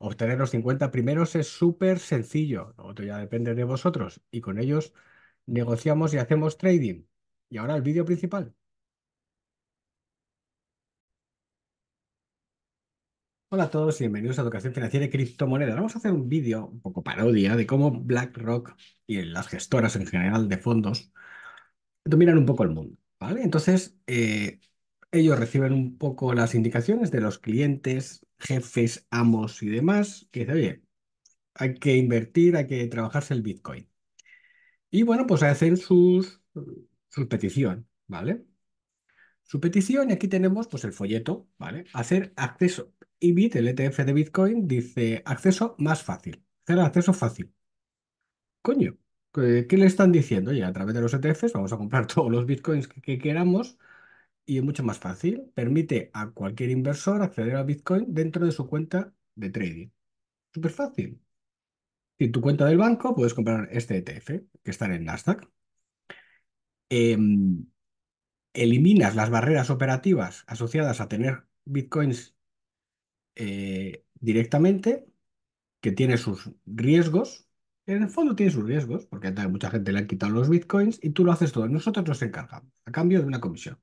Obtener los 50 primeros es súper sencillo, otro ya depende de vosotros y con ellos negociamos y hacemos trading. Y ahora el vídeo principal. Hola a todos y bienvenidos a Educación Financiera y Criptomonedas. Vamos a hacer un vídeo un poco parodia de cómo BlackRock y las gestoras en general de fondos dominan un poco el mundo. ¿vale? Entonces, eh, ellos reciben un poco las indicaciones de los clientes jefes, amos y demás, que dice, oye, hay que invertir, hay que trabajarse el Bitcoin. Y bueno, pues hacen sus, su petición, ¿vale? Su petición, y aquí tenemos pues el folleto, ¿vale? Hacer acceso. Bit, el ETF de Bitcoin, dice acceso más fácil. Hacer acceso fácil. Coño, ¿qué, le están diciendo? Oye, a través de los ETFs vamos a comprar todos los Bitcoins que queramos y es mucho más fácil. Permite a cualquier inversor acceder a Bitcoin dentro de su cuenta de trading. Súper fácil. En tu cuenta del banco puedes comprar este ETF que está en Nasdaq. Em, eliminas las barreras operativas asociadas a tener bitcoins eh, directamente, que tiene sus riesgos. En el fondo tiene sus riesgos, porque mucha gente le han quitado los bitcoins y tú lo haces todo. Nosotros nos encargamos, a cambio de una comisión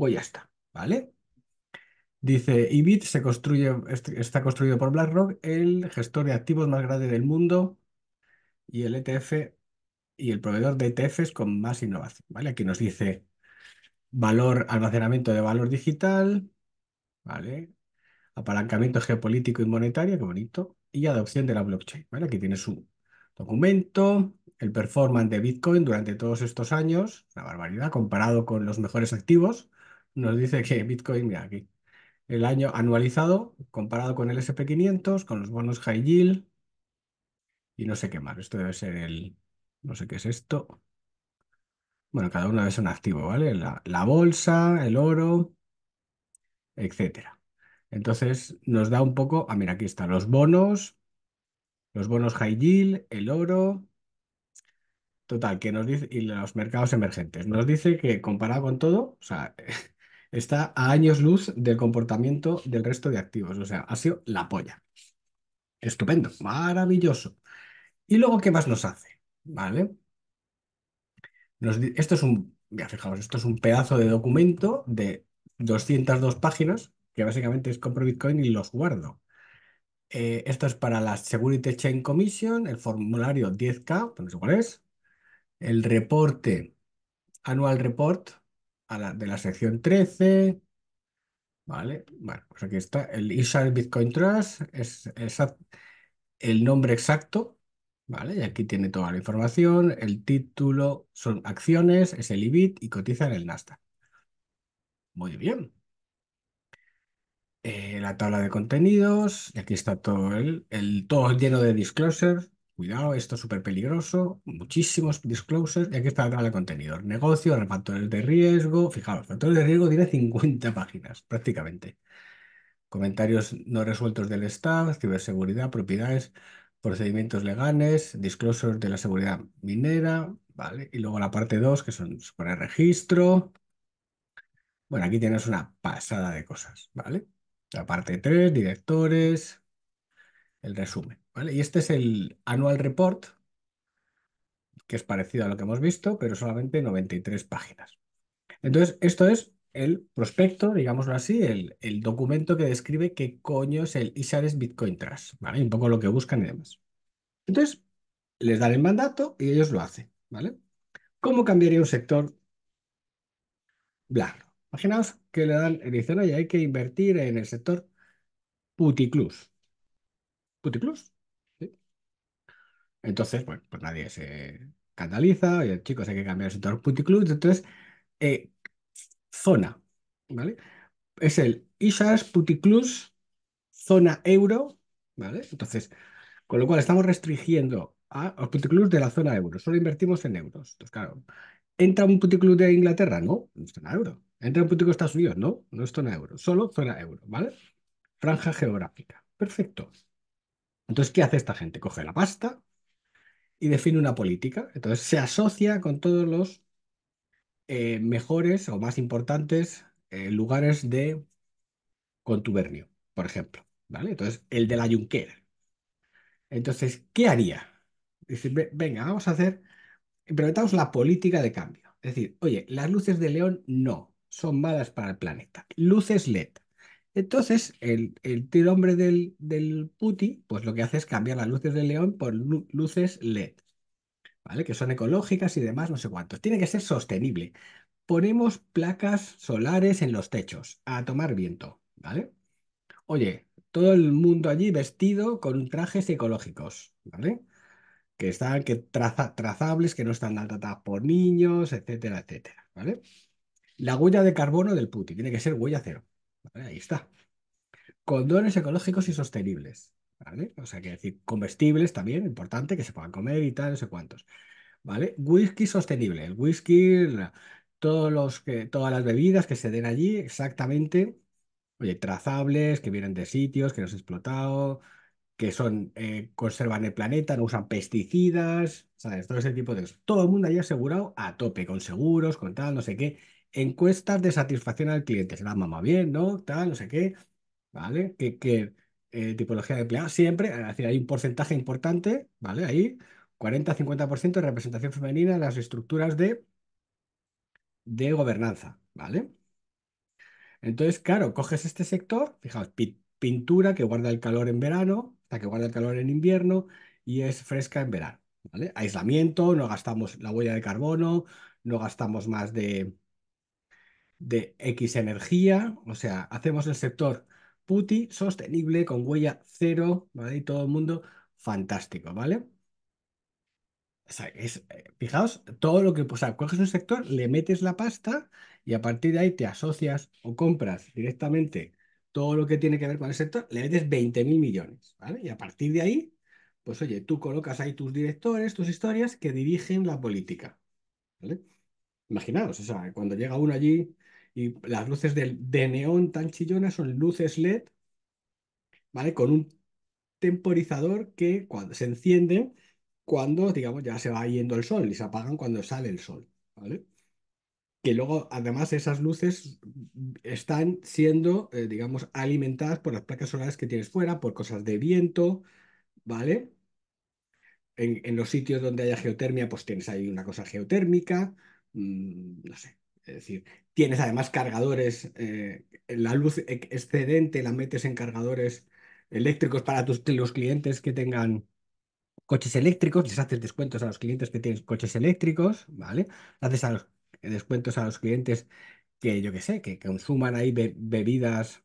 y pues ya está, ¿vale? Dice, IBIT se construye, está construido por BlackRock, el gestor de activos más grande del mundo y el ETF y el proveedor de ETFs con más innovación, ¿vale? Aquí nos dice valor, almacenamiento de valor digital, ¿vale? Apalancamiento geopolítico y monetario, qué bonito, y adopción de la blockchain, ¿vale? Aquí tiene su documento, el performance de Bitcoin durante todos estos años, una barbaridad, comparado con los mejores activos, nos dice que Bitcoin, mira aquí, el año anualizado comparado con el SP500, con los bonos high yield y no sé qué más. Esto debe ser el, no sé qué es esto. Bueno, cada uno debe un activo, ¿vale? La, bolsa, el oro, etcétera. Entonces nos da un poco, ah, mira, aquí están los bonos, los bonos high yield, el oro, Total, que nos dice, y los mercados emergentes, nos dice que comparado con todo, o sea, está a años luz del comportamiento del resto de activos. O sea, ha sido la polla. Estupendo, maravilloso. ¿Y luego qué más nos hace? ¿Vale? esto es un, ya esto es un pedazo de documento de 202 páginas, que básicamente es compro Bitcoin y los guardo. Eh, esto es para la Security Chain Commission, el formulario 10K, no sé cuál es, el reporte, Annual Report, de la sección 13. Vale, bueno, pues aquí está. El Isar Bitcoin Trust es, el nombre exacto. Vale, y aquí tiene toda la información. El título son acciones, es el IBIT y cotiza en el Nasdaq. Muy bien. Eh, la tabla de contenidos, aquí está todo el, el todo lleno de disclosures, cuidado, esto es súper peligroso, muchísimos disclosures, y aquí está la tabla de contenido. factores de riesgo, fijaros, factores de riesgo tiene 50 páginas prácticamente, comentarios no resueltos del staff, ciberseguridad, propiedades, procedimientos legales, disclosures de la seguridad minera, ¿vale? Y luego la parte 2, que son, registro. Bueno, aquí tienes una pasada de cosas, ¿vale? La parte 3, directores, el resumen. Y este es el Annual Report, que es parecido a lo que hemos visto, pero solamente 93 páginas. Entonces, esto es el prospecto, digámoslo así, el, documento que describe qué coño es el Isares Bitcoin Trust, ¿vale? Un poco lo que buscan y demás. Entonces, les dan el mandato y ellos lo hacen, ¿vale? ¿Cómo cambiaría un sector blanco? Imaginaos que le dan, le dicen, oye, hay que invertir en el sector puticlus. ¿Puticlus? Entonces, bueno, pues, pues nadie se canaliza oye, chicos, hay que cambiar el sector puticlub. Entonces, eh, zona, ¿vale? Es el isas puticlus zona euro, ¿vale? Entonces, con lo cual estamos restringiendo a los puticlus de la zona euro, solo invertimos en euros. Entonces, claro, ¿entra un puticlub de Inglaterra? No, no es zona euro. ¿Entra un puticlub de Estados Unidos? No, no es zona euro, solo zona euro, ¿vale? Franja geográfica, perfecto. Entonces, ¿qué hace esta gente? Coge la pasta, y define una política. Entonces se asocia con todos los eh, mejores o más importantes eh, lugares de contubernio, por ejemplo. ¿vale? Entonces, el de la Junquera. Entonces, ¿qué haría? Dice, venga, vamos a hacer, implementamos la política de cambio. Es decir, oye, las luces de León no, son malas para el planeta. Luces LED, entonces, el, el hombre del, del puti, pues lo que hace es cambiar las luces del león por luces LED, ¿vale? Que son ecológicas y demás, no sé cuántos. Tiene que ser sostenible. Ponemos placas solares en los techos a tomar viento, ¿vale? Oye, todo el mundo allí vestido con trajes ecológicos, ¿vale? Que están que trazables, que no están tratadas por niños, etcétera, etcétera, ¿vale? La huella de carbono del puti tiene que ser huella cero. Ahí está. Condones ecológicos y sostenibles. ¿Vale? O sea, que decir, comestibles también, importante, que se puedan comer y tal, no sé cuántos. ¿Vale? Whisky sostenible. El whisky, todos los que, todas las bebidas que se den allí, exactamente, oye, trazables, que vienen de sitios, que no se han explotado, que son, eh, conservan el planeta, no usan pesticidas, ¿sabes? Todo ese tipo de cosas. Todo el mundo allí asegurado a tope, con seguros, con tal, no sé qué encuestas de satisfacción al cliente. Se la mamá bien, ¿no? Tal, no sé qué. ¿Vale? Que, que eh, tipología de empleado siempre, es decir, hay un porcentaje importante, ¿vale? Ahí, 40-50% de representación femenina en las estructuras de, de gobernanza, ¿vale? Entonces, claro, coges este sector, fijaos, pintura que guarda el calor en verano, la que guarda el calor en invierno y es fresca en verano, ¿vale? Aislamiento, no gastamos la huella de carbono, no gastamos más de, de X energía, o sea, hacemos el sector puti sostenible con huella cero, ¿vale? Y todo el mundo fantástico, ¿vale? O sea, es, eh, fijaos, todo lo que, o sea, coges un sector, le metes la pasta y a partir de ahí te asocias o compras directamente todo lo que tiene que ver con el sector, le metes 20 mil millones, ¿vale? Y a partir de ahí, pues oye, tú colocas ahí tus directores, tus historias que dirigen la política, ¿vale? Imaginaos, o sea, cuando llega uno allí y las luces de, de neón tan chillonas son luces LED, ¿vale? Con un temporizador que cuando se enciende cuando, digamos, ya se va yendo el sol y se apagan cuando sale el sol, ¿vale? Que luego, además, esas luces están siendo, eh, digamos, alimentadas por las placas solares que tienes fuera, por cosas de viento, ¿vale? En, los sitios donde haya geotermia, pues tienes ahí una cosa geotérmica, mm, no sé. Es decir, Tienes además cargadores, eh, la luz excedente la metes en cargadores eléctricos para los clientes que tengan coches eléctricos, les haces descuentos a los clientes que tienen coches eléctricos, ¿vale? Haces eh, descuentos a los clientes que, yo qué sé, que, consuman ahí bebidas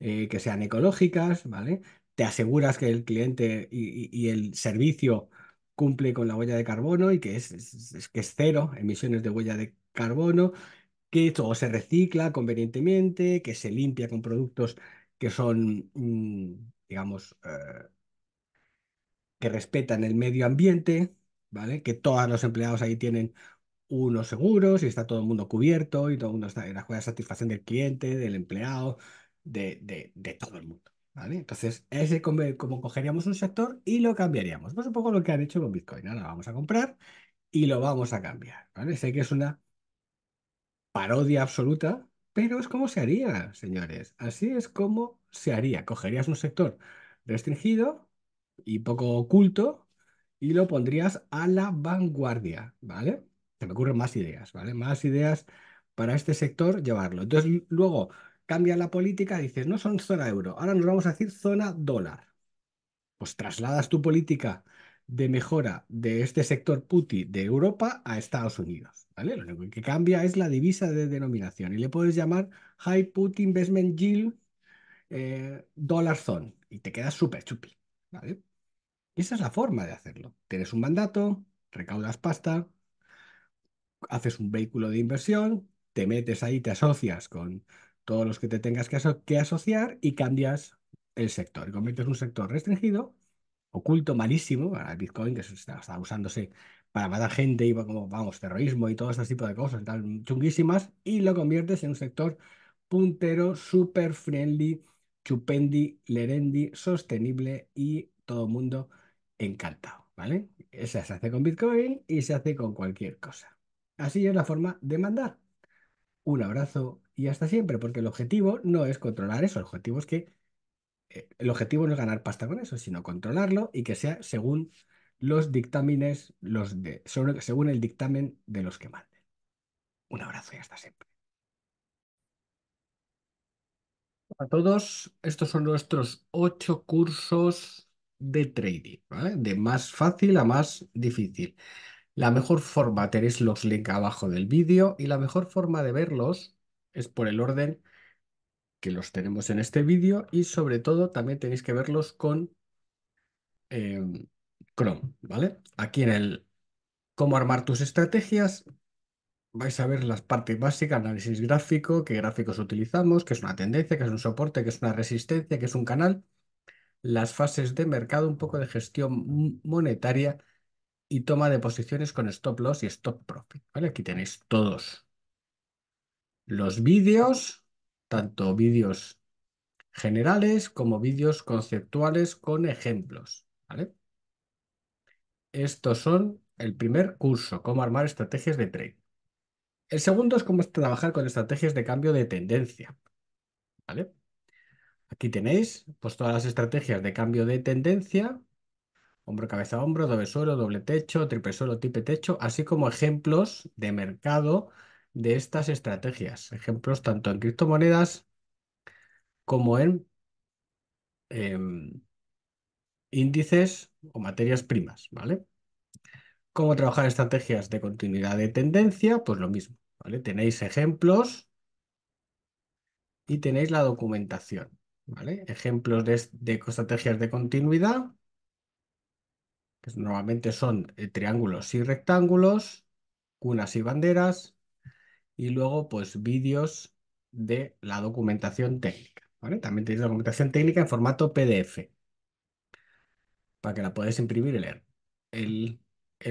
eh, que sean ecológicas, ¿vale? Te aseguras que el cliente y, el servicio cumple con la huella de carbono y que que es cero emisiones de huella de carbono, que todo se recicla convenientemente, que se limpia con productos que son, mm, digamos, eh, que respetan el medio ambiente, ¿vale? Que todos los empleados ahí tienen unos seguros y está todo el mundo cubierto y todo el mundo está en la de satisfacción del cliente, del empleado, de, todo el mundo. ¿Vale? Entonces, ese como, como cogeríamos un sector y lo cambiaríamos. Pues un poco lo que han hecho con Bitcoin. Ahora vamos a comprar y lo vamos a cambiar. ¿vale? Sé que es una parodia absoluta, pero es como se haría, señores. Así es como se haría. Cogerías un sector restringido y poco oculto y lo pondrías a la vanguardia, ¿vale? Se me ocurren más ideas, ¿vale? Más ideas para este sector llevarlo. Entonces, luego cambia la política, y dices, no son zona euro, ahora nos vamos a decir zona dólar. Pues trasladas tu política de mejora de este sector puti de Europa a Estados Unidos. ¿vale? Lo único que cambia es la divisa de denominación y le puedes llamar High Put Investment Yield eh, Dollar Zone y te quedas súper chupi. ¿vale? esa es la forma de hacerlo. Tienes un mandato, recaudas pasta, haces un vehículo de inversión, te metes ahí, te asocias con todos los que te tengas que, que asociar y cambias el sector. Conviertes un sector restringido oculto, malísimo, el Bitcoin, que estaba usándose para matar gente y como, vamos, terrorismo y todo este tipo de cosas tal, chunguísimas, y lo conviertes en un sector puntero, super friendly, chupendi, lerendi, sostenible y todo el mundo encantado, ¿vale? eso se hace con Bitcoin y se hace con cualquier cosa. Así es la forma de mandar. Un abrazo y hasta siempre, porque el objetivo no es controlar eso, el objetivo es que el objetivo no es ganar pasta con eso, sino controlarlo y que sea según los dictámenes, los de, según el dictamen de los que manden. Un abrazo y hasta siempre. A todos, estos son nuestros ocho cursos de trading, de más fácil a más difícil. La mejor forma, tenéis los links abajo del vídeo y la mejor forma de verlos es por el orden que los tenemos en este vídeo y sobre todo también tenéis que verlos con em, Chrome, ¿vale? Aquí en el cómo armar tus estrategias vais a ver las partes básicas, análisis gráfico, qué gráficos utilizamos, qué es una tendencia, qué es un soporte, qué es una resistencia, qué es un canal, las fases de mercado, un poco de gestión monetaria y toma de posiciones con stop loss y stop profit, ¿vale? Aquí tenéis todos los vídeos tanto vídeos generales como vídeos conceptuales con ejemplos. ¿vale? Estos son el primer curso, cómo armar estrategias de trade. El segundo es cómo trabajar con estrategias de cambio de tendencia. ¿vale? Aquí tenéis pues, todas las estrategias de cambio de tendencia, hombro, cabeza, hombro, doble suelo, doble techo, triple suelo, tipe techo, así como ejemplos de mercado de estas estrategias. Ejemplos tanto en criptomonedas como en em, índices o materias primas, ¿vale? ¿Cómo trabajar estrategias de continuidad de tendencia? Pues lo mismo, ¿vale? Tenéis ejemplos y tenéis la documentación, ¿vale? Ejemplos de, estrategias de continuidad, que normalmente son eh, triángulos y rectángulos, cunas y banderas, y luego pues vídeos de la documentación técnica. También tenéis documentación técnica en formato PDF para que la podáis imprimir y leer. El,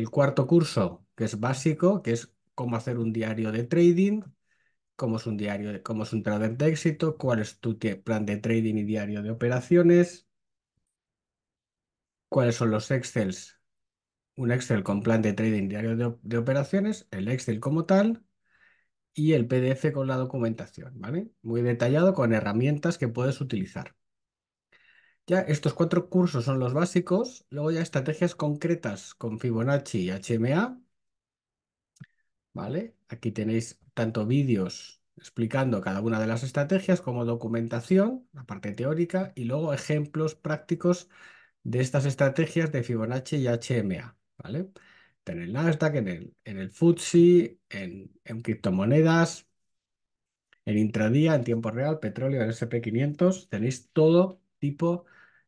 cuarto curso, que es básico, que es cómo hacer un diario de trading, cómo es un diario, cómo es un trader de éxito, cuál es tu plan de trading y diario de operaciones, cuáles son los excel un Excel con plan de trading diario de operaciones, el Excel como tal, y el PDF con la documentación, ¿vale? Muy detallado con herramientas que puedes utilizar. Ya estos cuatro cursos son los básicos, luego ya estrategias concretas con Fibonacci y HMA, ¿vale? Aquí tenéis tanto vídeos explicando cada una de las estrategias como documentación, la parte teórica, y luego ejemplos prácticos de estas estrategias de Fibonacci y HMA, ¿vale? en el Nasdaq, en el, en FTSE, en, criptomonedas, en intradía, en tiempo real, petróleo, en SP500. Tenéis todo tipo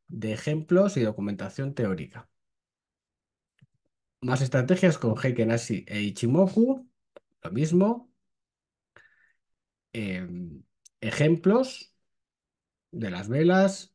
de ejemplos y documentación teórica. Más estrategias con Heiken e Ichimoku, lo mismo. Em, ejemplos de las velas,